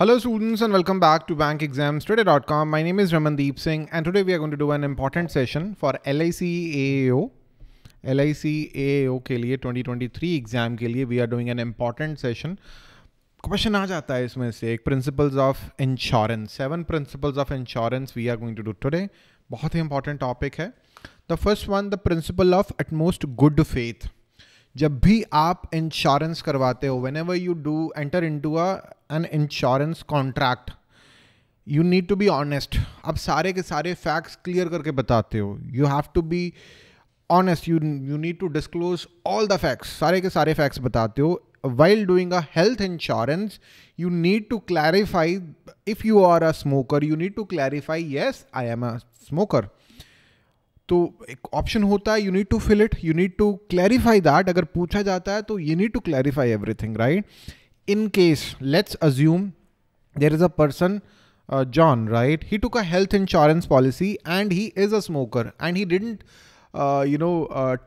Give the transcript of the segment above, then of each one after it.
Hello students and welcome back to bankexamstudy.com. My name is Ramandeep Singh and today we are going to do an important session for LIC AAO. LIC AAO ke liye 2023 exam ke liye we are doing an important session. Question aa jata hai isme se एक principles of insurance seven principles of insurance we are going to do today बहुत ही important topic है the first one the principle of utmost good faith जब भी आप insurance करवाते हो whenever you do enter into an insurance contract you need to be honest आप सारे के सारे फैक्ट्स क्लियर करके बताते हो you have to be honest you you need to disclose all the facts सारे के सारे फैक्ट्स बताते हो while doing a health insurance you need to clarify if you are a smoker you need to clarify yes I am a smoker तो एक option होता है you need to fill it you need to clarify that अगर पूछा जाता है तो you need to clarify everything right in case let's assume there is a person John right he took a health insurance policy and he is a smoker and he didn't you know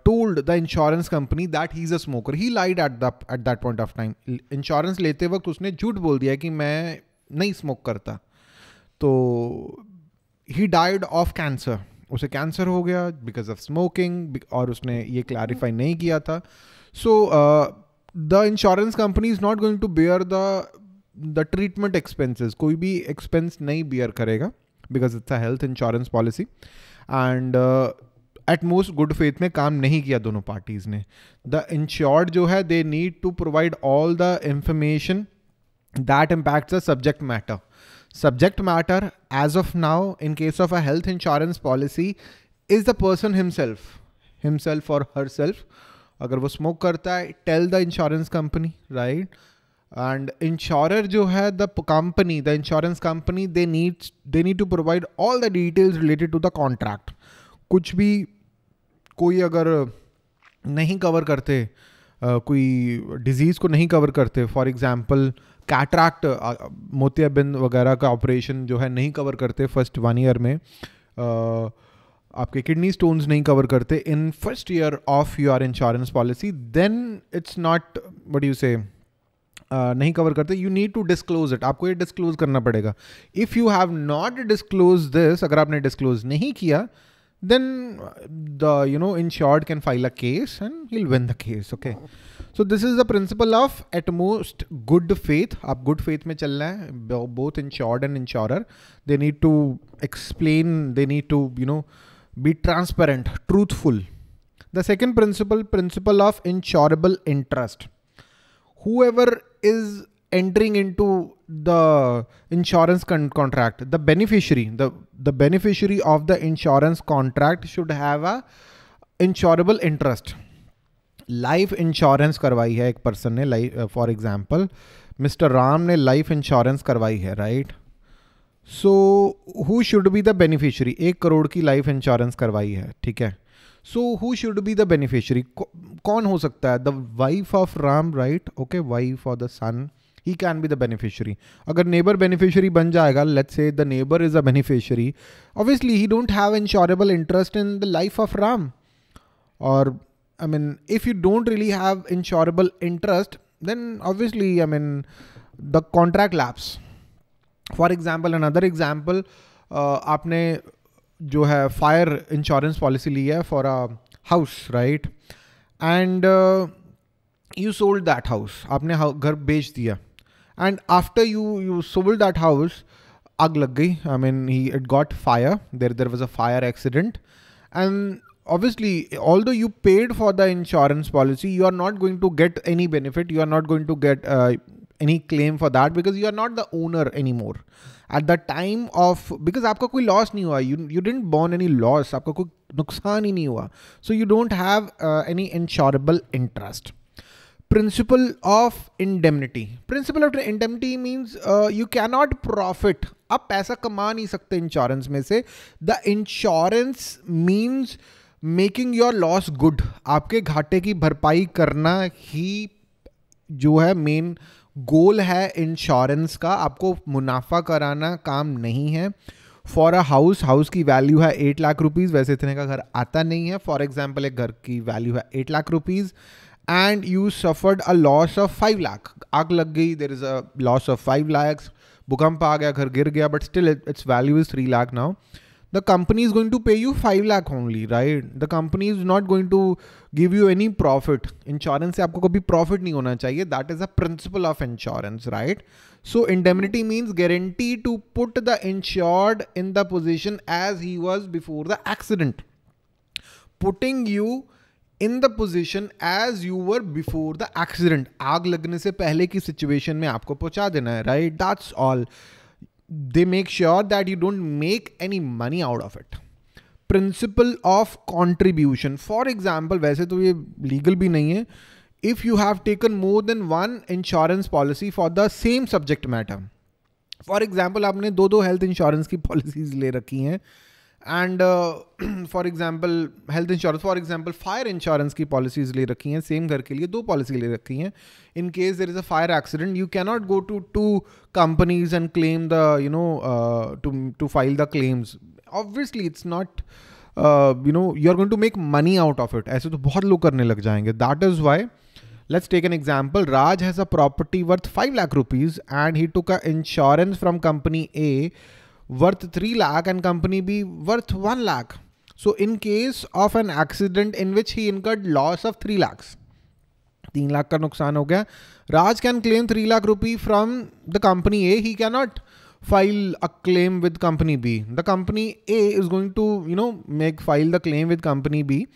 told the insurance company that he is a smoker he lied at the at that point of time insurance लेते वक्त उसने झूठ बोल दिया कि मैं नहीं smoke करता तो ही डाइड ऑफ कैंसर उसे कैंसर हो गया बिकॉज ऑफ स्मोकिंग और उसने ये क्लैरिफाई hmm. नहीं किया था so the insurance company is not going to bear the the treatment expenses कोई भी एक्सपेंस नहीं बियर करेगा because it's a health insurance policy and utmost good faith में काम नहीं किया दोनों पार्टीज़ ने द इंश्योर्ड जो है they need to provide all the information that impacts the subject matter. Subject matter, as of now, in case of a health insurance policy, is the person himself, himself or herself. अगर वो smoke करता है tell the insurance company right and insurer जो है the company the insurance company they needs they need to provide all the details related to the contract कुछ भी कोई अगर नहीं कवर करते Uh, कोई डिज़ीज़ को नहीं कवर करते फॉर एग्ज़ाम्पल कैटरैक्ट मोतियाबिंद वगैरह का ऑपरेशन जो है नहीं कवर करते फर्स्ट वन ईयर में uh, आपके किडनी स्टोन्स नहीं कवर करते in first year of your insurance policy then it's not what you say नहीं कवर करते you need to disclose it आपको ये डिस्क्लोज करना पड़ेगा if you have not disclose this अगर आपने डिस्क्लोज नहीं किया uh, then the you know insured can file a case and he'll win the case okay so this is the principle of at most good faith Up good faith mein chalna hai both insured and insurer they need to explain they need to you know be transparent truthful the second principle principle of insurable interest whoever is entering into the insurance con contract the beneficiary the the beneficiary of the insurance contract should have a insurable interest life insurance karwai hai ek person ne ने uh, for example mr ram ne life insurance karwai hai right so who should be the beneficiary एक करोड़ की life insurance करवाई है ठीक है so who should be the beneficiary कौन हो सकता है the wife of Ram right okay wife of the son he can be the beneficiary अगर नेबर बेनिफिशरी बन जाएगा let say the neighbour is a beneficiary obviously he don't have insurable interest in the life of Ram और I mean if you don't really have insurable interest then obviously I mean the contract lapse for example another example आपने जो है fire insurance policy ली है for a house right and you sold that house आपने घर बेच दिया and after you you sold that house aag lag i mean he it got fire there there was a fire accident and obviously although you paid for the insurance policy you are not going to get any benefit you are not going to get uh, any claim for that because you are not the owner anymore at the time of because आपका lost loss you you didn't burn any loss आपका कोई नुकसान ही नहीं हुआ so you don't have uh, any insurable interest principle of indemnity principle of indemnity means uh, you cannot profit आप पैसा कमा नहीं सकते इंश्योरेंस में से the insurance means making your loss good आपके घाटे की भरपाई करना ही जो है मेन गोल है इंश्योरेंस का आपको मुनाफा कराना काम नहीं है फॉर अ हाउस हाउस की वैल्यू है एट लाख रुपीज़ वैसे इतने का घर आता नहीं है फॉर एग्जाम्पल एक घर की वैल्यू है eight lakh rupees and you suffered a loss of 5 lakh. Aag lag gayi, there is a loss of 5 lakhs. Bhukamp aa gaya, ghar gir gaya, but still it, its value is 3 lakh now. The company is going to pay you 5 lakh only, right? The company is not going to give you any profit. Insurance se aapko kabhi profit nahi hona chahiye. That is a principle of insurance, right? So indemnity means guarantee to put the insured in the position as he was before the accident. Putting you in the position as you were before the accident आग लगने से पहले की situation में आपको पहुंचा देना है right that's all they make sure that you don't make any money out of it principle of contribution for example वैसे तो ये लीगल भी नहीं है if you have taken more than one insurance policy for the same subject matter for example आपने दो दो health insurance की पॉलिसीज ले रखी हैं and for example health insurance for example fire insurance की पॉलिसीज़ ले रखी हैं सेम घर के लिए दो पॉलिसी ले रखी हैं in case there is a fire accident you cannot go to two companies and claim the you know to to file the claims obviously it's not you know you are going to make money out of it ऐसे तो बहुत लोग करने लग जाएंगे that is why let's take an example Raj has a property worth five lakh rupees and he took an insurance from company A worth 3 lakh and company B worth 1 lakh. So in case of an accident in which he incurred loss of 3 lakhs, 3 lakh का नुकसान हो गया Raj can claim 3 lakh rupee from the company A. He cannot file a claim with company B. The company A is going to, you know, make file the claim with company B.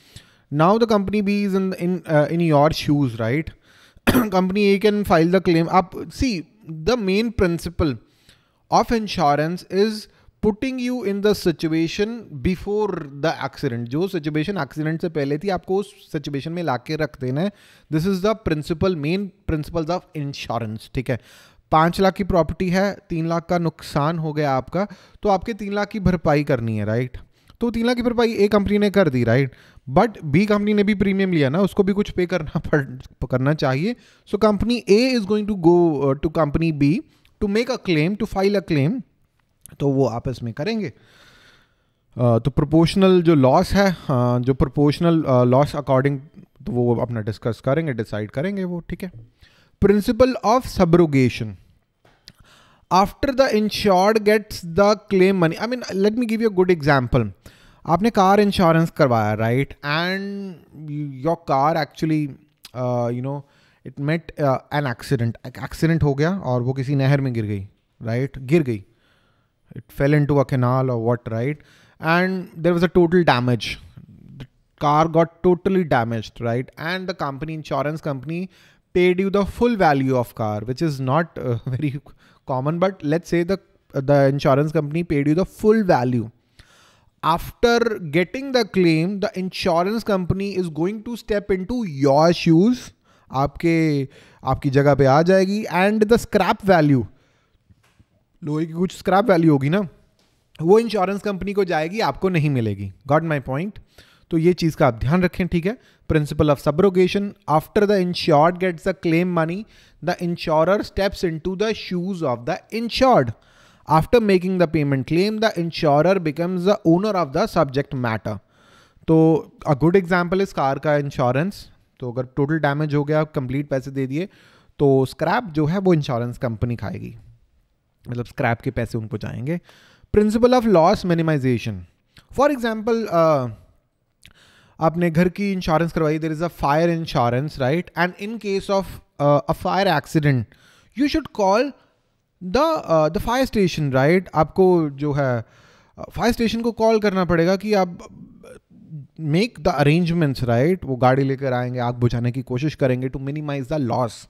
Now the company B is in in uh, in your shoes, right? company A can file the claim. Up, see the main principle of insurance is putting you in the situation before the accident जो situation accident से पहले थी आपको उस situation में ला के रख देना है this is the principle main principle of insurance ठीक है पाँच लाख की प्रॉपर्टी है तीन लाख का नुकसान हो गया आपका तो आपके तीन लाख की भरपाई करनी है राइट तो तीन लाख की भरपाई ए कंपनी ने कर दी राइट बट बी कंपनी ने भी प्रीमियम लिया ना उसको भी कुछ पे करना पड़ करना चाहिए so company A is going to go to company B to make a claim to file a claim तो वो आपस में करेंगे तो प्रोपोर्शनल जो लॉस है जो प्रोपोर्शनल लॉस अकॉर्डिंग तो वो अपना डिस्कस करेंगे डिसाइड करेंगे वो ठीक है principle of subrogation after the insured gets the claim money I mean let me give you a good example आपने कार इंश्योरेंस करवाया right and your car actually you know It met uh, an accident. Accident हो गया और वो किसी नहर में गिर गई right? गिर गई it fell into a canal और what right and there was a total damage car got totally damaged right and the company insurance company paid you the full value of car which is not uh, very common but let's say the the insurance company paid you the full value after getting the claim the insurance company is going to step into your shoes आपके आपकी जगह पे आ जाएगी and the scrap value लोहे की कुछ scrap value होगी ना वो इंश्योरेंस कंपनी को जाएगी आपको नहीं मिलेगी गॉट माई पॉइंट तो ये चीज़ का आप ध्यान रखें ठीक है principle of subrogation after the insured gets the claim money the insurer steps into the shoes of the insured after making the payment claim the insurer becomes the owner of the subject matter तो a good example इस car का insurance तो अगर total damage हो गया complete पैसे दे दिए तो स्क्रैप जो है वो इंश्योरेंस कंपनी खाएगी मतलब स्क्रैप के पैसे उनको जाएंगे principle of loss minimization for example आपने घर की इंश्योरेंस करवाई there is a fire insurance right and in case of a fire accident you should call the the fire station right आपको जो है फायर uh, स्टेशन को call करना पड़ेगा कि आप मेक द अरेंजमेंट्स राइट वो गाड़ी लेकर आएंगे आग बुझाने की कोशिश करेंगे to minimize the loss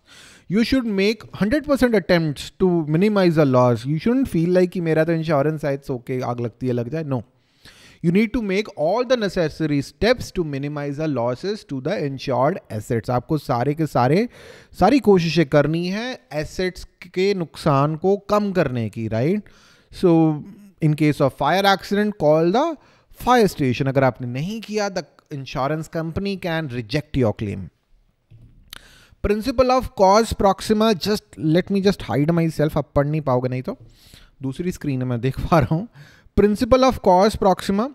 you should make hundred percent attempt to minimize the loss you should feel like कि मेरा तो इंश्योरेंस आए तो ओके आग लगती है लग जाए no you need to make all the necessary steps to minimize the losses to the insured assets आपको सारे के सारे सारी कोशिशें करनी है एसेट्स के नुकसान को कम करने की right so in case of fire accident call the fire station अगर आपने नहीं किया the insurance company can reject your claim principle of cause proxima just let me just hide myself आप पढ़ नहीं पाओगे नहीं तो दूसरी स्क्रीन में देख पा रहा हूं principle of cause proxima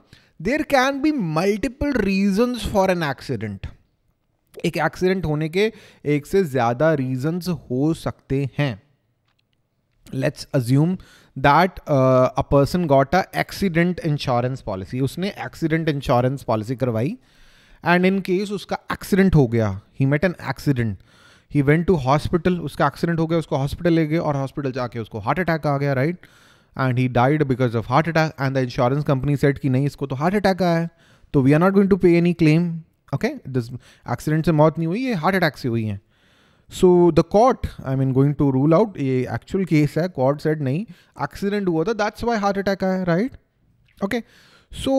there can be multiple reason for an accident एक एक्सीडेंट होने के एक से ज़्यादा रीजन हो सकते हैं let's assume that a person got a accident insurance policy उसने एक्सीडेंट इंश्योरेंस पॉलिसी करवाई एंड इन केस उसका एक्सीडेंट हो गया he met an accident he went to hospital उसका एक्सीडेंट हो गया उसको हॉस्पिटल ले गए और हॉस्पिटल जाके उसको हार्ट अटैक आ गया right and he died because of heart attack and the insurance company said कि नहीं इसको तो हार्ट अटैक आया है तो we are not going to pay any claim okay this accident से मौत नहीं हुई ये हार्ट अटैक से हुई है so the court I mean going to rule out ये एक्चुअल केस है कॉर्ट सेट नहीं एक्सीडेंट हुआ था दैट्स वाई हार्ट अटैक आया राइट ओके सो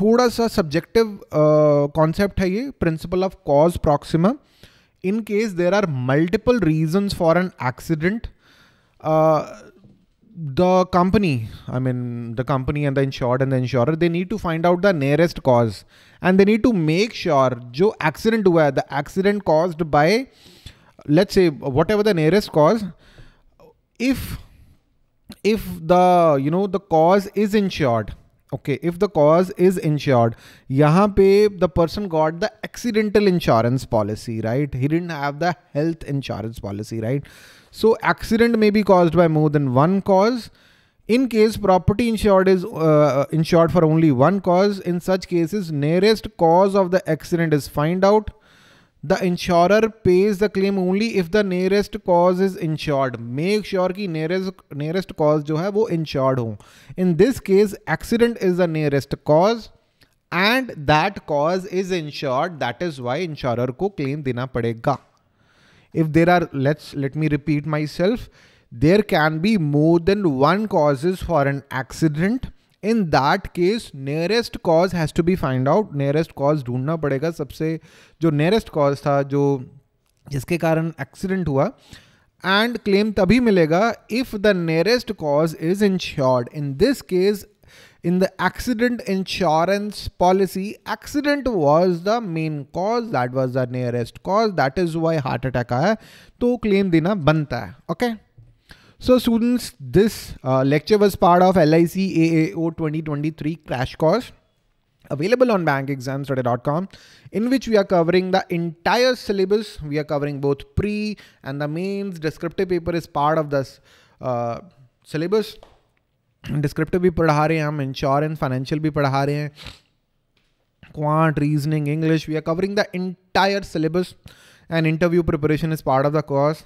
थोड़ा सा सब्जेक्टिव कॉन्सेप्ट uh, है ये principle of cause proxima in case there are multiple reasons for an accident the company, I mean, the company and the insured and the insurer, they need to find out the nearest cause and they need to make sure जो accident हुआ the accident caused by, let's say, whatever the nearest cause, if if the you know the cause is insured okay if the cause is insured yahan pe the person got the accidental insurance policy right he didn't have the health insurance policy right so accident may be caused by more than one cause. In case property insured is uh, uh, insured for only one cause, in such cases nearest cause of the accident is find out. The insurer pays the claim only if the nearest cause is insured. Make sure that nearest nearest cause जो है insured हो. In this case, accident is the nearest cause and that cause is insured. That is why insurer को claim देना पड़ेगा if there are let's let me repeat myself there can be more than one causes for an accident in that case nearest cause has to be find out nearest cause ढूंढना पड़ेगा सबसे जो nearest cause था जो जिसके कारण accident हुआ and claim तभी मिलेगा if the nearest cause is insured in this case in the accident insurance policy, accident was the main cause, that was the nearest cause, that is why heart attack आया तो claim देना बनता है okay? So students, this uh, lecture was part of LIC AAO 2023 crash course available on bankexamstudy.com in which we are covering the entire syllabus. We are covering both pre and the mains. Descriptive paper is part of this uh, syllabus. Descriptive भी पढ़ा रहे हैं हम insurance financial भी पढ़ा रहे हैं quant reasoning english we are covering the entire syllabus and interview preparation is part of the course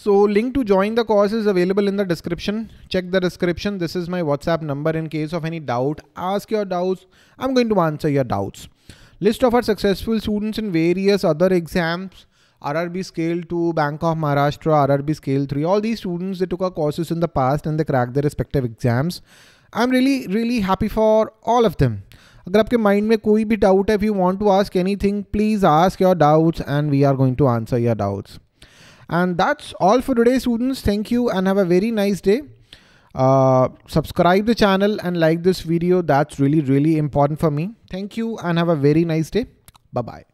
so link to join the course is available in the description check the description this is my whatsapp number in case of any doubt ask your doubts i'm going to answer your doubts list of our successful students in various other exams RRB Scale 2, Bank of Maharashtra, RRB Scale 3. All these students, they took our courses in the past and they cracked their respective exams. I'm really, really happy for all of them. अगर आपके mind में कोई भी doubt है if you want to ask anything please ask your doubts and we are going to answer your doubts and that's all for today students thank you and have a very nice day subscribe the channel and like this video that's really really important for me thank you and have a very nice day bye bye